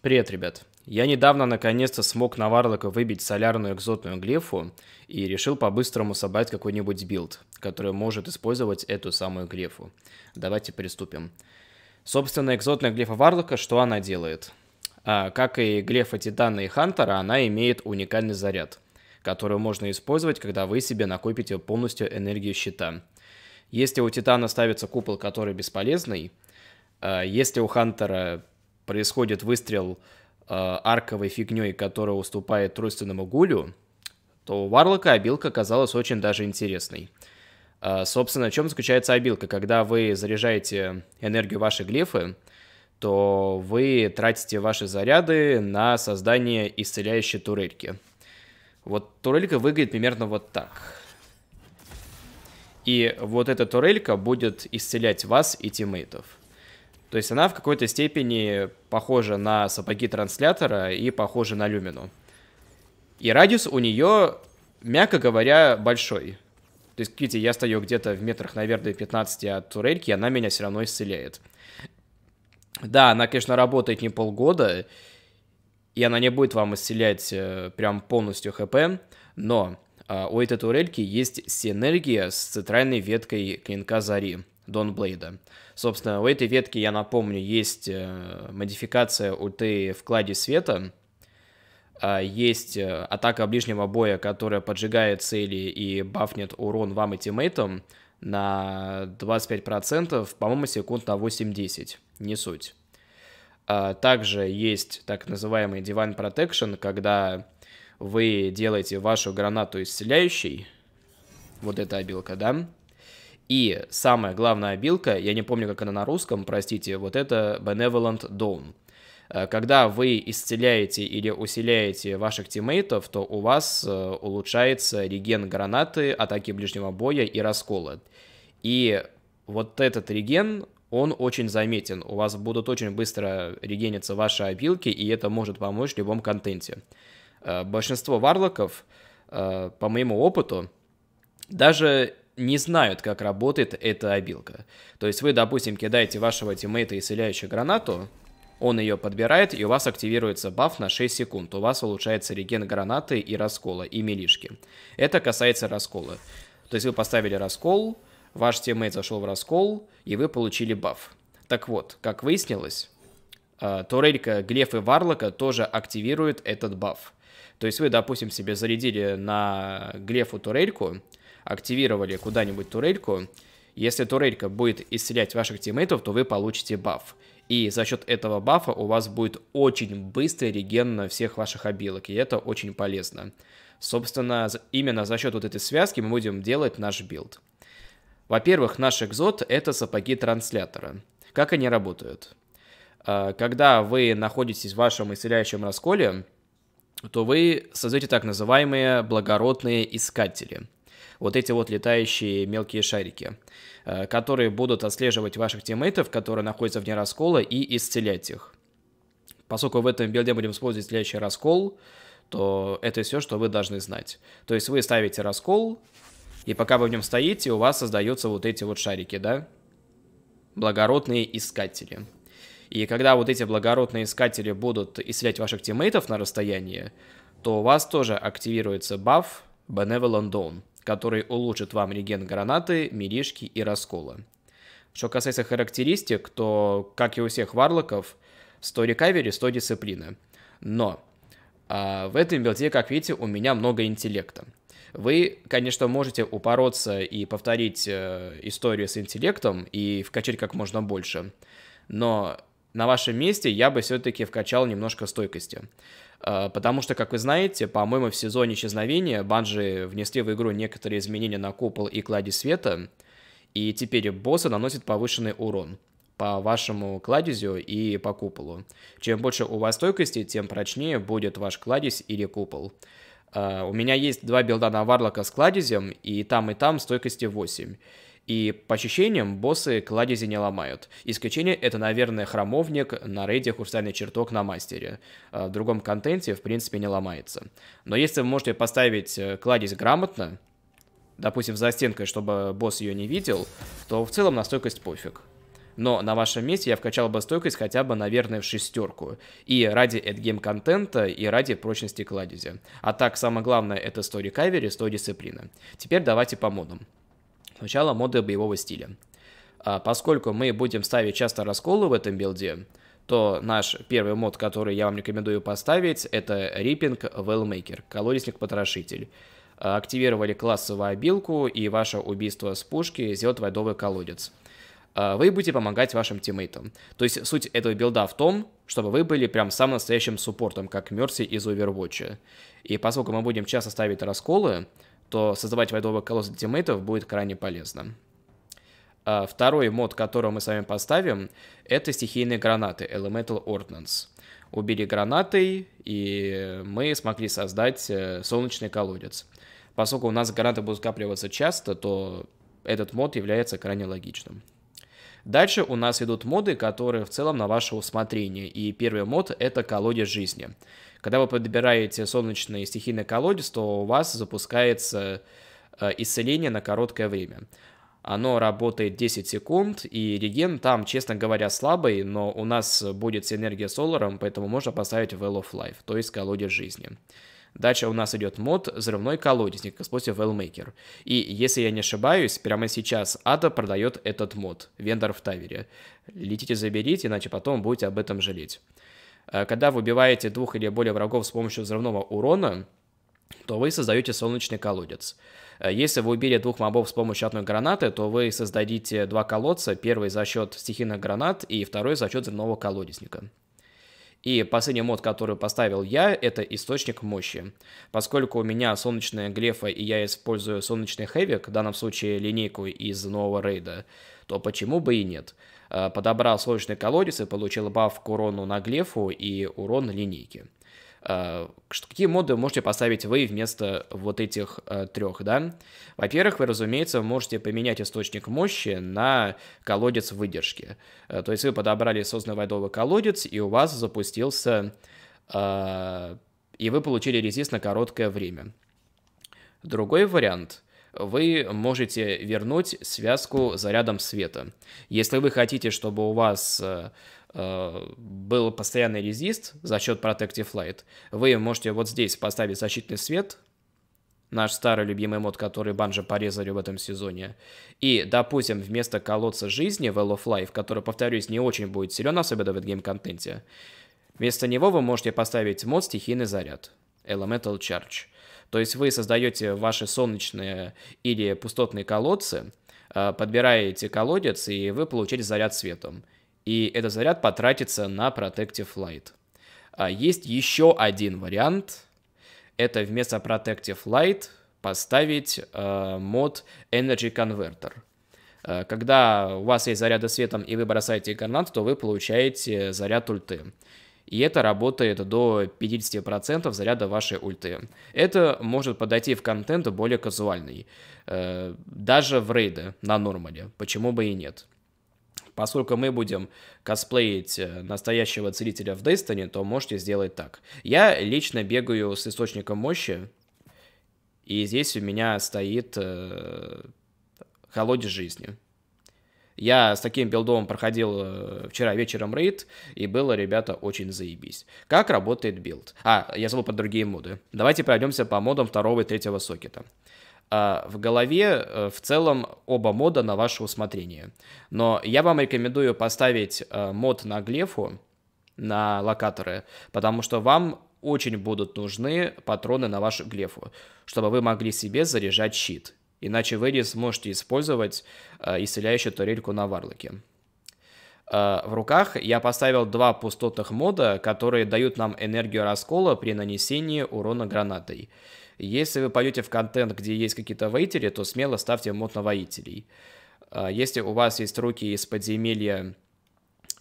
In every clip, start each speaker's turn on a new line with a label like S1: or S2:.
S1: Привет, ребят. Я недавно наконец-то смог на Варлока выбить солярную экзотную глифу и решил по-быстрому собрать какой-нибудь билд, который может использовать эту самую глифу. Давайте приступим. Собственно, экзотная глифа Варлока, что она делает? А, как и глефа Титана и Хантера, она имеет уникальный заряд, который можно использовать, когда вы себе накопите полностью энергию щита. Если у Титана ставится купол, который бесполезный, а, если у Хантера происходит выстрел э, арковой фигней, которая уступает тройственному гулю, то у Варлока обилка оказалась очень даже интересной. Э, собственно, в чем заключается обилка? Когда вы заряжаете энергию вашей глифы, то вы тратите ваши заряды на создание исцеляющей турельки. Вот турелька выглядит примерно вот так. И вот эта турелька будет исцелять вас и тиммейтов. То есть она в какой-то степени похожа на сапоги транслятора и похожа на люмину. И радиус у нее, мягко говоря, большой. То есть, видите, я стою где-то в метрах, наверное, 15 от турельки, и она меня все равно исцеляет. Да, она, конечно, работает не полгода, и она не будет вам исцелять э, прям полностью хп, но а, у этой турельки есть синергия с центральной веткой клинка Зари – Донблейда. Собственно, у этой ветки, я напомню, есть э, модификация ульты в кладе света, а, есть э, атака ближнего боя, которая поджигает цели и бафнет урон вам и тиммейтам на 25%, по-моему, секунд на 8-10, не суть. А, также есть так называемый Divine Protection, когда вы делаете вашу гранату исцеляющей, вот эта обилка, да, и самая главная обилка, я не помню, как она на русском, простите, вот это Benevolent Dawn. Э, когда вы исцеляете или усиляете ваших тиммейтов, то у вас э, улучшается реген гранаты, атаки ближнего боя и раскола. И вот этот реген, он очень заметен. У вас будут очень быстро регениться ваши обилки, и это может помочь в любом контенте. Э, большинство варлоков, по моему опыту, даже не знают, как работает эта обилка. То есть вы, допустим, кидаете вашего тиммейта исцеляющую гранату, он ее подбирает, и у вас активируется баф на 6 секунд. У вас улучшается реген гранаты и раскола, и милишки. Это касается раскола. То есть вы поставили раскол, ваш тиммейт зашел в раскол, и вы получили баф. Так вот, как выяснилось, э, турелька Глеф и Варлока тоже активирует этот баф. То есть вы, допустим, себе зарядили на Глефу турельку, активировали куда-нибудь турельку, если турелька будет исцелять ваших тиммейтов, то вы получите баф. И за счет этого бафа у вас будет очень быстрый реген на всех ваших обилок, и это очень полезно. Собственно, именно за счет вот этой связки мы будем делать наш билд. Во-первых, наш экзот — это сапоги транслятора. Как они работают? А, когда вы находитесь в вашем исцеляющем расколе, то вы создаете так называемые благородные искатели — вот эти вот летающие мелкие шарики, э, которые будут отслеживать ваших тиммейтов, которые находятся вне раскола, и исцелять их. Поскольку в этом билде будем использовать следующий раскол, то это все, что вы должны знать. То есть вы ставите раскол, и пока вы в нем стоите, у вас создаются вот эти вот шарики, да? Благородные искатели. И когда вот эти благородные искатели будут исцелять ваших тиммейтов на расстоянии, то у вас тоже активируется баф Benevolent Dawn который улучшит вам реген гранаты, миришки и раскола. Что касается характеристик, то, как и у всех варлоков, 100 рекавери, 100 дисциплина. Но а в этом билде, как видите, у меня много интеллекта. Вы, конечно, можете упороться и повторить э, историю с интеллектом и вкачать как можно больше, но на вашем месте я бы все-таки вкачал немножко стойкости. Э, потому что, как вы знаете, по-моему, в сезоне исчезновения банжи внесли в игру некоторые изменения на купол и клади света, и теперь боссы наносят повышенный урон по вашему кладезю и по куполу. Чем больше у вас стойкости, тем прочнее будет ваш кладезь или купол. Э, у меня есть два билда на Варлока с кладезем, и там и там стойкости 8. И по ощущениям, боссы кладези не ломают. Исключение — это, наверное, храмовник на рейде «Хрустальный чертог» на мастере. А в другом контенте, в принципе, не ломается. Но если вы можете поставить э, кладезь грамотно, допустим, за стенкой, чтобы босс ее не видел, то в целом на стойкость пофиг. Но на вашем месте я вкачал бы стойкость хотя бы, наверное, в шестерку. И ради эдгейм контента, и ради прочности кладези. А так, самое главное, это 100 рекавери, 100 дисциплина. Теперь давайте по модам начало моды боевого стиля. А поскольку мы будем ставить часто расколы в этом билде, то наш первый мод, который я вам рекомендую поставить, это Ripping Wellmaker, колодесник-потрошитель. Активировали классовую обилку, и ваше убийство с пушки сделает водовый колодец. А вы будете помогать вашим тиммейтам. То есть суть этого билда в том, чтобы вы были прям самым настоящим суппортом, как Мерси из Overwatch. И поскольку мы будем часто ставить расколы, то создавать вайдовый колосс для тиммейтов будет крайне полезно. А, второй мод, который мы с вами поставим, это стихийные гранаты Elemental Ordnance. Убили гранатой, и мы смогли создать э, солнечный колодец. Поскольку у нас гранаты будут скапливаться часто, то этот мод является крайне логичным. Дальше у нас идут моды, которые в целом на ваше усмотрение. И первый мод – это колодец жизни. Когда вы подбираете солнечный стихийный колодец, то у вас запускается э, исцеление на короткое время. Оно работает 10 секунд, и реген там, честно говоря, слабый, но у нас будет синергия с Соларом, поэтому можно поставить Well of Life, то есть колодец жизни. Дальше у нас идет мод «Взрывной колодезник» Explosive Wellmaker. И если я не ошибаюсь, прямо сейчас Ада продает этот мод, вендор в Тавере. Летите, заберите, иначе потом будете об этом жалеть. Э, когда вы убиваете двух или более врагов с помощью взрывного урона, то вы создаете солнечный колодец. Э, если вы убили двух мобов с помощью одной гранаты, то вы создадите два колодца, первый за счет стихийных гранат и второй за счет взрывного колодесника. И последний мод, который поставил я, это источник мощи. Поскольку у меня солнечная глефа и я использую солнечный хэвик, в данном случае линейку из нового рейда, то почему бы и нет? Э, подобрал солнечный колодец и получил баф к урону на глефу и урон линейки. Э, какие моды можете поставить вы вместо вот этих э, трех, да? Во-первых, вы, разумеется, можете поменять источник мощи на колодец выдержки. Э, то есть вы подобрали созданный вайдовый колодец, и у вас запустился... Э, и вы получили резист на короткое время. Другой вариант – вы можете вернуть связку зарядом света. Если вы хотите, чтобы у вас э, э, был постоянный резист за счет Protective Light, вы можете вот здесь поставить защитный свет, наш старый любимый мод, который банжи порезали в этом сезоне. И, допустим, вместо колодца жизни в Hell of Life, который, повторюсь, не очень будет силен, особенно в гейм контенте вместо него вы можете поставить мод «Стихийный заряд». Elemental Charge. То есть вы создаете ваши солнечные или пустотные колодцы, э, подбираете колодец, и вы получаете заряд светом. И этот заряд потратится на Protective Light. А есть еще один вариант. Это вместо Protective Light поставить э, мод Energy Converter. Э, когда у вас есть заряды светом и вы бросаете гранат, то вы получаете заряд ульты и это работает до 50% заряда вашей ульты. Это может подойти в контент более казуальный, э, даже в рейды на нормале, почему бы и нет. Поскольку мы будем косплеить э, настоящего целителя в Destiny, то можете сделать так. Я лично бегаю с источником мощи, и здесь у меня стоит э, холодец жизни. Я с таким билдом проходил э, вчера вечером рейд, и было, ребята, очень заебись. Как работает билд? А, я забыл про другие моды. Давайте пройдемся по модам второго и третьего сокета. А, в голове э, в целом оба мода на ваше усмотрение. Но я вам рекомендую поставить э, мод на глефу, на локаторы, потому что вам очень будут нужны патроны на вашу глефу, чтобы вы могли себе заряжать щит. Иначе вы не сможете использовать э, исцеляющую турельку на варлоке. Э, в руках я поставил два пустотных мода, которые дают нам энергию раскола при нанесении урона гранатой. Если вы пойдете в контент, где есть какие-то воители, то смело ставьте мод на воителей. Э, если у вас есть руки из подземелья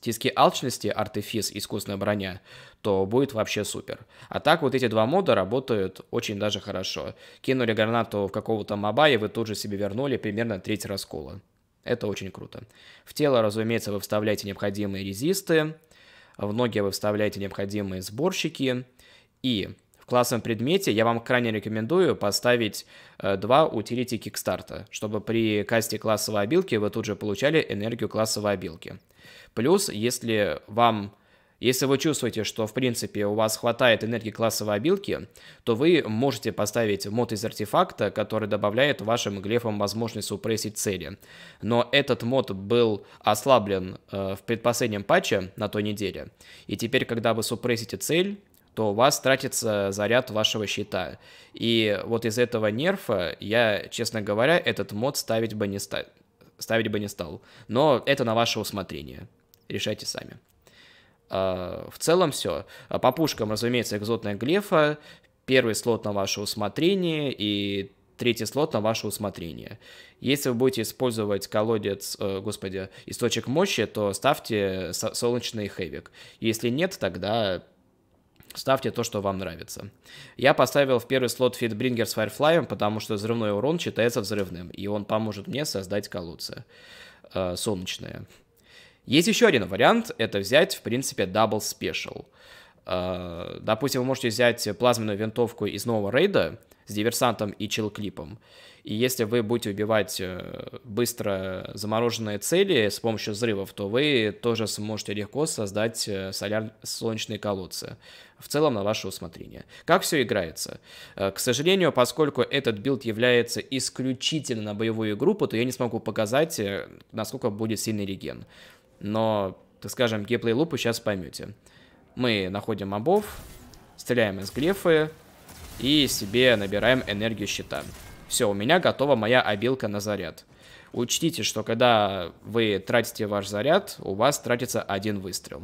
S1: тиски алчности, артефис, искусная броня, то будет вообще супер. А так вот эти два мода работают очень даже хорошо. Кинули гранату в какого-то моба, и вы тут же себе вернули примерно треть раскола. Это очень круто. В тело, разумеется, вы вставляете необходимые резисты, в ноги вы вставляете необходимые сборщики, и в классном предмете, я вам крайне рекомендую поставить э, два утилити Кикстарта, чтобы при касте классовой обилки вы тут же получали энергию классовой обилки. Плюс, если вам если вы чувствуете, что в принципе у вас хватает энергии классовой обилки, то вы можете поставить мод из артефакта, который добавляет вашим глефам возможность упрессить цели. Но этот мод был ослаблен э, в предпоследнем патче на той неделе. И теперь, когда вы супрессите цель, то у вас тратится заряд вашего щита. И вот из этого нерфа я, честно говоря, этот мод ставить бы не, ста... ставить бы не стал. Но это на ваше усмотрение. Решайте сами. А, в целом все. А по пушкам, разумеется, экзотная глефа, первый слот на ваше усмотрение и третий слот на ваше усмотрение. Если вы будете использовать колодец, э, господи, источник мощи, то ставьте солнечный хэвик. Если нет, тогда Ставьте то, что вам нравится. Я поставил в первый слот Фитбрингер с Firefly, потому что взрывной урон считается взрывным, и он поможет мне создать колодцы э, солнечные. Есть еще один вариант, это взять, в принципе, Double Special. Э, допустим, вы можете взять плазменную винтовку из нового рейда, с диверсантом и чилклипом. И если вы будете убивать э, быстро замороженные цели с помощью взрывов, то вы тоже сможете легко создать э, соляр... солнечные колодцы. В целом на ваше усмотрение. Как все играется? Э, к сожалению, поскольку этот билд является исключительно боевую группу, то я не смогу показать, насколько будет сильный реген. Но, так скажем, геймплей лупы сейчас поймете. Мы находим мобов, стреляем из глефы, и себе набираем энергию щита. Все, у меня готова моя обилка на заряд. Учтите, что когда вы тратите ваш заряд, у вас тратится один выстрел.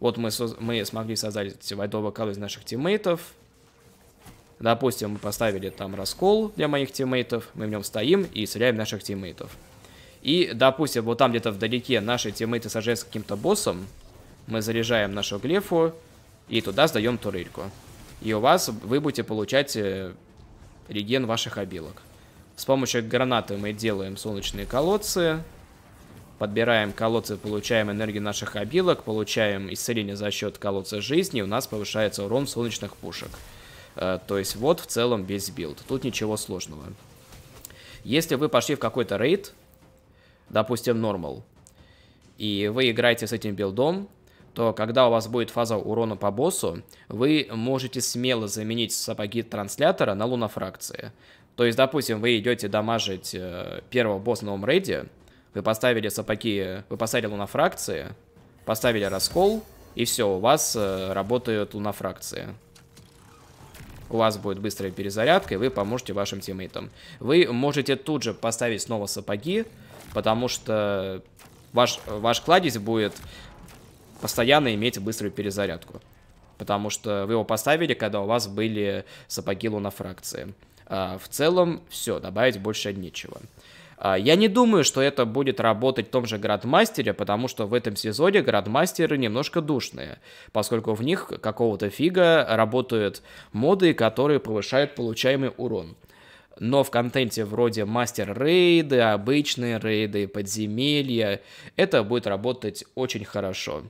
S1: Вот мы, мы смогли создать вайдовый кал из наших тиммейтов. Допустим, мы поставили там раскол для моих тиммейтов. Мы в нем стоим и стреляем наших тиммейтов. И, допустим, вот там где-то вдалеке наши тиммейты сажаются с каким-то боссом. Мы заряжаем нашу глефу и туда сдаем турельку и у вас вы будете получать э, реген ваших обилок. С помощью гранаты мы делаем солнечные колодцы, подбираем колодцы, получаем энергию наших обилок, получаем исцеление за счет колодца жизни, у нас повышается урон солнечных пушек. Э, то есть вот в целом весь билд, тут ничего сложного. Если вы пошли в какой-то рейд, допустим, нормал, и вы играете с этим билдом, то когда у вас будет фаза урона по боссу, вы можете смело заменить сапоги транслятора на лунофракции. То есть, допустим, вы идете дамажить э, первого босса на новом рейде, вы поставили сапоги, вы поставили лунофракции, поставили раскол, и все, у вас э, работают лунофракции. У вас будет быстрая перезарядка, и вы поможете вашим тиммейтам. Вы можете тут же поставить снова сапоги, потому что ваш, ваш кладезь будет постоянно иметь быструю перезарядку. Потому что вы его поставили, когда у вас были сапоги на фракции. А, в целом, все, добавить больше нечего. А, я не думаю, что это будет работать в том же Градмастере, потому что в этом сезоне Градмастеры немножко душные, поскольку в них какого-то фига работают моды, которые повышают получаемый урон но в контенте вроде мастер-рейды, обычные рейды, подземелья, это будет работать очень хорошо.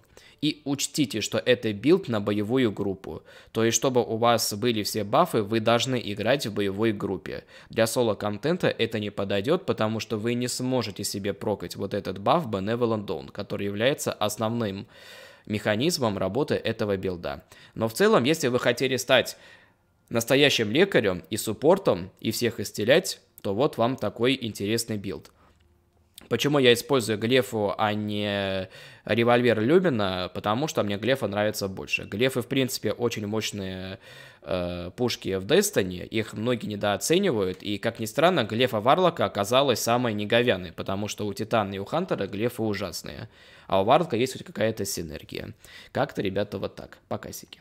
S1: И учтите, что это билд на боевую группу. То есть, чтобы у вас были все бафы, вы должны играть в боевой группе. Для соло-контента это не подойдет, потому что вы не сможете себе прокать вот этот баф Benevolent Dawn, который является основным механизмом работы этого билда. Но в целом, если вы хотели стать настоящим лекарем и суппортом и всех исцелять, то вот вам такой интересный билд. Почему я использую Глефу, а не револьвер Любина? Потому что мне Глефа нравится больше. Глефы, в принципе, очень мощные э, пушки в Destiny. Их многие недооценивают. И, как ни странно, Глефа Варлока оказалась самой неговяной. Потому что у Титана и у Хантера Глефы ужасные. А у Варлока есть хоть какая-то синергия. Как-то, ребята, вот так. Пока, сики.